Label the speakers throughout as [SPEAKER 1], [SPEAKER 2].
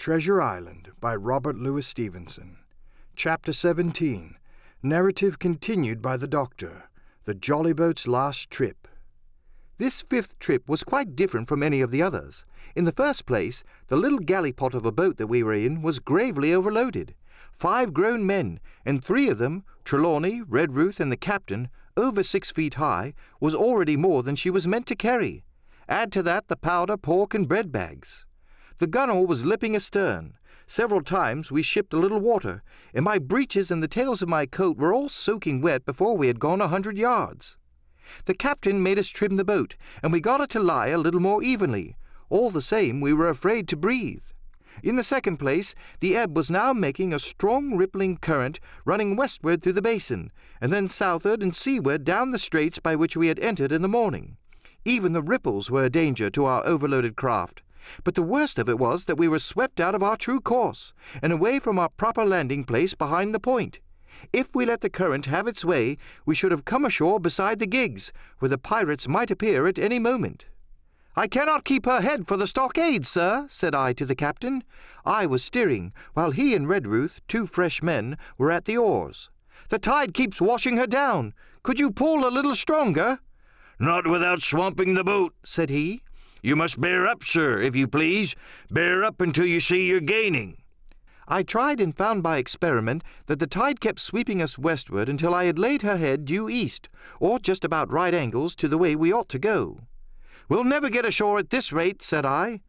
[SPEAKER 1] Treasure Island by Robert Louis Stevenson. Chapter 17 Narrative Continued by the Doctor The Jolly Boat's Last Trip. This fifth trip was quite different from any of the others. In the first place, the little galley pot of a boat that we were in was gravely overloaded. Five grown men, and three of them, Trelawney, Redruth, and the captain, over six feet high, was already more than she was meant to carry. Add to that the powder, pork, and bread bags. The gunwale was lipping astern. Several times we shipped a little water, and my breeches and the tails of my coat were all soaking wet before we had gone a hundred yards. The captain made us trim the boat, and we got it to lie a little more evenly. All the same, we were afraid to breathe. In the second place, the ebb was now making a strong rippling current running westward through the basin, and then southward and seaward down the straits by which we had entered in the morning. Even the ripples were a danger to our overloaded craft. But the worst of it was that we were swept out of our true course and away from our proper landing place behind the point. If we let the current have its way, we should have come ashore beside the gigs, where the pirates might appear at any moment. I cannot keep her head for the stockade, sir, said I to the captain. I was steering, while he and Redruth, two fresh men, were at the oars. The tide keeps washing her down. Could you pull a little stronger? Not without swamping the boat, said he. You must bear up, sir, if you please. Bear up until you see you're gaining. I tried and found by experiment that the tide kept sweeping us westward until I had laid her head due east, or just about right angles to the way we ought to go. We'll never get ashore at this rate, said I.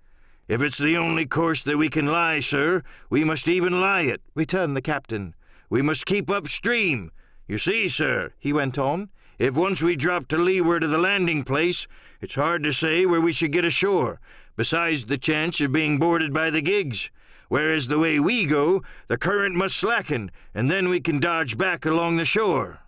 [SPEAKER 1] If it's the only course that we can lie, sir, we must even lie it, returned the captain. We must keep upstream. You see, sir, he went on, if once we drop to leeward of the landing place, it's hard to say where we should get ashore, besides the chance of being boarded by the gigs. Whereas the way we go, the current must slacken, and then we can dodge back along the shore.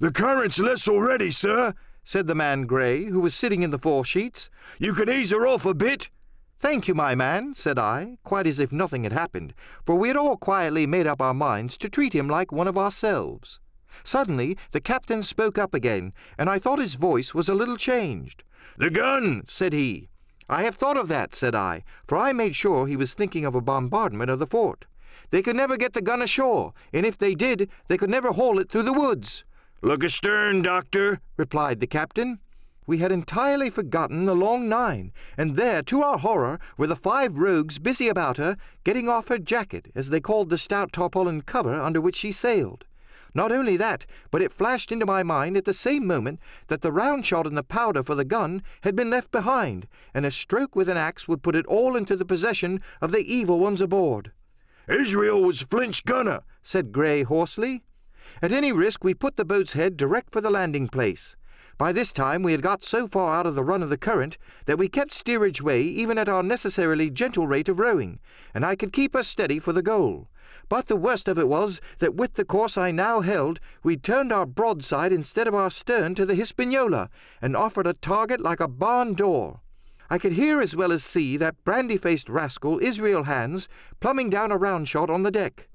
[SPEAKER 1] The current's less already, sir, said the man Grey, who was sitting in the foresheets. You can ease her off a bit. Thank you, my man, said I, quite as if nothing had happened, for we had all quietly made up our minds to treat him like one of ourselves. Suddenly, the captain spoke up again, and I thought his voice was a little changed. The gun, said he. I have thought of that, said I, for I made sure he was thinking of a bombardment of the fort. They could never get the gun ashore, and if they did, they could never haul it through the woods. Look astern, doctor, replied the captain. We had entirely forgotten the Long Nine, and there, to our horror, were the five rogues busy about her, getting off her jacket, as they called the stout tarpaulin cover under which she sailed. Not only that, but it flashed into my mind at the same moment that the round shot and the powder for the gun had been left behind, and a stroke with an axe would put it all into the possession of the evil ones aboard. Israel was Flint's gunner, said Gray hoarsely. At any risk, we put the boat's head direct for the landing place. By this time we had got so far out of the run of the current that we kept steerage way even at our necessarily gentle rate of rowing, and I could keep us steady for the goal. But the worst of it was that with the course I now held, we turned our broadside instead of our stern to the Hispaniola, and offered a target like a barn door. I could hear as well as see that brandy-faced rascal, Israel Hands, plumbing down a round shot on the deck.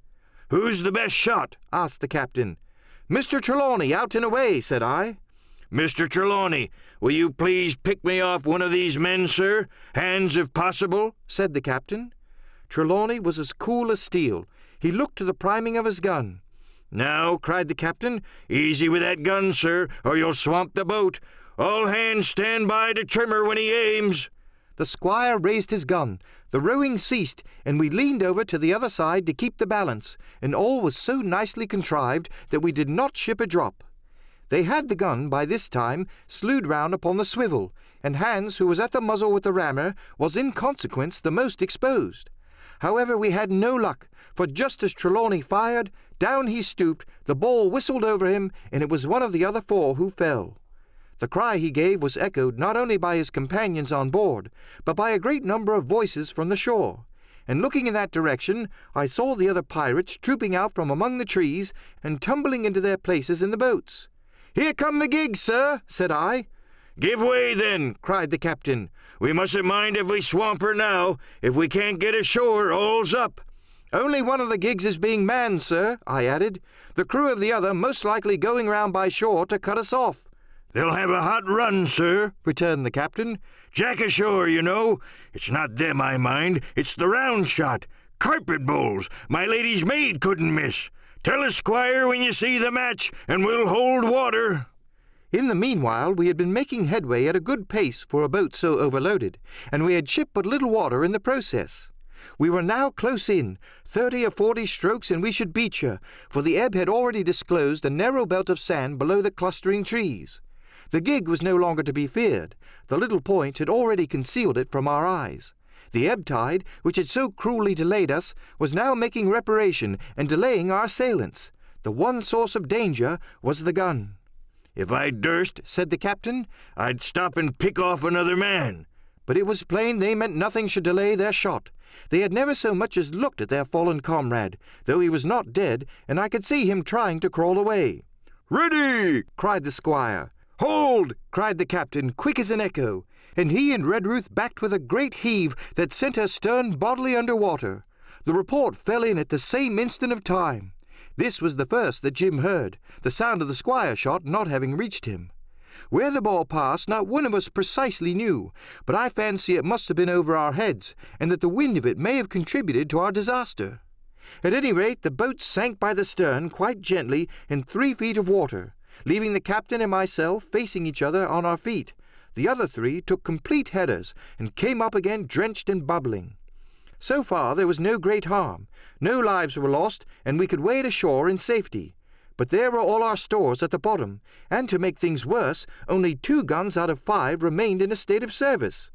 [SPEAKER 1] "'Who's the best shot?' asked the captain. "'Mr. Trelawney, out and away,' said I. "'Mr. Trelawney, will you please pick me off one of these men, sir? Hands, if possible,' said the captain. Trelawney was as cool as steel, he looked to the priming of his gun. Now, cried the captain, easy with that gun, sir, or you'll swamp the boat. All hands stand by to trim her when he aims. The squire raised his gun. The rowing ceased, and we leaned over to the other side to keep the balance, and all was so nicely contrived that we did not ship a drop. They had the gun by this time slewed round upon the swivel, and Hans, who was at the muzzle with the rammer, was in consequence the most exposed. However, we had no luck, for just as Trelawney fired, down he stooped, the ball whistled over him, and it was one of the other four who fell. The cry he gave was echoed not only by his companions on board, but by a great number of voices from the shore. And looking in that direction, I saw the other pirates trooping out from among the trees and tumbling into their places in the boats. Here come the gigs, sir, said I. Give way, then, cried the captain. We mustn't mind if we swamp her now. If we can't get ashore, all's up. Only one of the gigs is being manned, sir, I added. The crew of the other most likely going round by shore to cut us off. They'll have a hot run, sir, returned the captain. Jack ashore, you know. It's not them I mind, it's the round shot. Carpet bowls, my lady's maid couldn't miss. Tell us, squire, when you see the match, and we'll hold water. In the meanwhile, we had been making headway at a good pace for a boat so overloaded, and we had shipped but little water in the process. We were now close in, thirty or forty strokes, and we should beach her, for the ebb had already disclosed a narrow belt of sand below the clustering trees. The gig was no longer to be feared. The little point had already concealed it from our eyes. The ebb tide, which had so cruelly delayed us, was now making reparation and delaying our assailants. The one source of danger was the gun. If I durst, said the captain, I'd stop and pick off another man. But it was plain they meant nothing should delay their shot. They had never so much as looked at their fallen comrade, though he was not dead, and I could see him trying to crawl away. Ready! cried the squire. Hold! cried the captain, quick as an echo, and he and Redruth backed with a great heave that sent her stern bodily under water. The report fell in at the same instant of time. This was the first that Jim heard, the sound of the squire shot not having reached him. Where the ball passed, not one of us precisely knew, but I fancy it must have been over our heads, and that the wind of it may have contributed to our disaster. At any rate, the boat sank by the stern quite gently in three feet of water, leaving the captain and myself facing each other on our feet. The other three took complete headers and came up again drenched and bubbling. So far there was no great harm. No lives were lost, and we could wade ashore in safety. But there were all our stores at the bottom, and to make things worse, only two guns out of five remained in a state of service.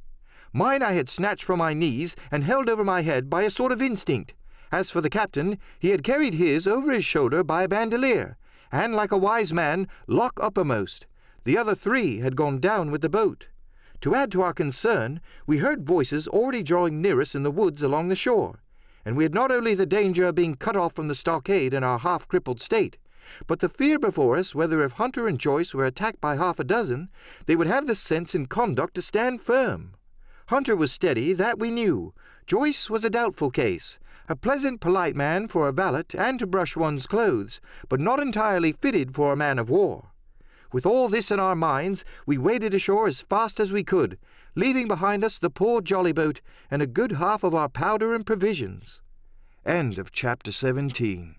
[SPEAKER 1] Mine I had snatched from my knees and held over my head by a sort of instinct. As for the captain, he had carried his over his shoulder by a bandolier, and like a wise man, lock uppermost. The other three had gone down with the boat. To add to our concern, we heard voices already drawing near us in the woods along the shore, and we had not only the danger of being cut off from the stockade in our half-crippled state, but the fear before us whether if Hunter and Joyce were attacked by half a dozen, they would have the sense and conduct to stand firm. Hunter was steady, that we knew. Joyce was a doubtful case, a pleasant, polite man for a valet and to brush one's clothes, but not entirely fitted for a man of war. With all this in our minds, we waded ashore as fast as we could, leaving behind us the poor jolly boat and a good half of our powder and provisions. End of chapter 17.